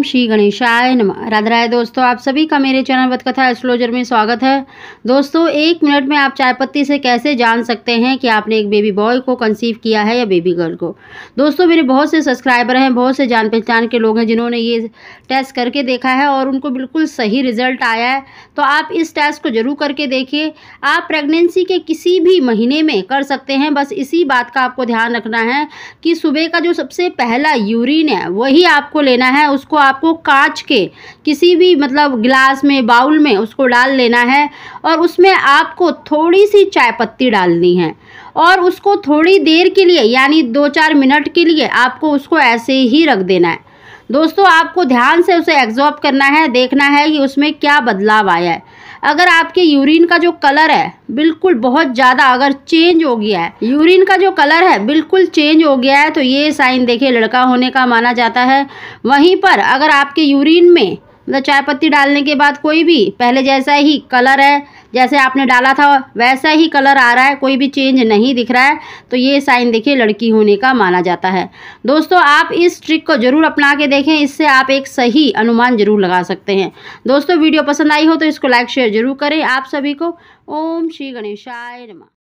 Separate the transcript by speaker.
Speaker 1: ओम श्री गणेशाय नमः राधा राय दोस्तों आप सभी का मेरे चैनल बदकथा एस्ट्रोलॉजर में स्वागत है दोस्तों एक मिनट में आप चाय पत्ती से कैसे जान सकते हैं कि आपने एक बेबी बॉय को कंसीव किया है या बेबी गर्ल को दोस्तों मेरे बहुत से सब्सक्राइबर हैं बहुत से जान पहचान के लोग हैं जिन्होंने ये टेस्ट करके देखा है और उनको बिल्कुल सही रिजल्ट आया है तो आप इस टेस्ट को ज़रूर करके देखिए आप प्रेगनेंसी के किसी भी महीने में कर सकते हैं बस इसी बात का आपको ध्यान रखना है कि सुबह का जो सबसे पहला यूरिन है वही आपको लेना है उसको आप आपको कांच के किसी भी मतलब गिलास में बाउल में उसको डाल लेना है और उसमें आपको थोड़ी सी चाय पत्ती डालनी है और उसको थोड़ी देर के लिए यानी दो चार मिनट के लिए आपको उसको ऐसे ही रख देना है दोस्तों आपको ध्यान से उसे एग्जॉर्ब करना है देखना है कि उसमें क्या बदलाव आया है अगर आपके यूरिन का जो कलर है बिल्कुल बहुत ज़्यादा अगर चेंज हो गया है यूरिन का जो कलर है बिल्कुल चेंज हो गया है तो ये साइन देखिए लड़का होने का माना जाता है वहीं पर अगर आपके यूरिन में मतलब चाय पत्ती डालने के बाद कोई भी पहले जैसा ही कलर है जैसे आपने डाला था वैसा ही कलर आ रहा है कोई भी चेंज नहीं दिख रहा है तो ये साइन देखिए लड़की होने का माना जाता है दोस्तों आप इस ट्रिक को ज़रूर अपना के देखें इससे आप एक सही अनुमान ज़रूर लगा सकते हैं दोस्तों वीडियो पसंद आई हो तो इसको लाइक शेयर ज़रूर करें आप सभी को ओम श्री गणेशाय नमा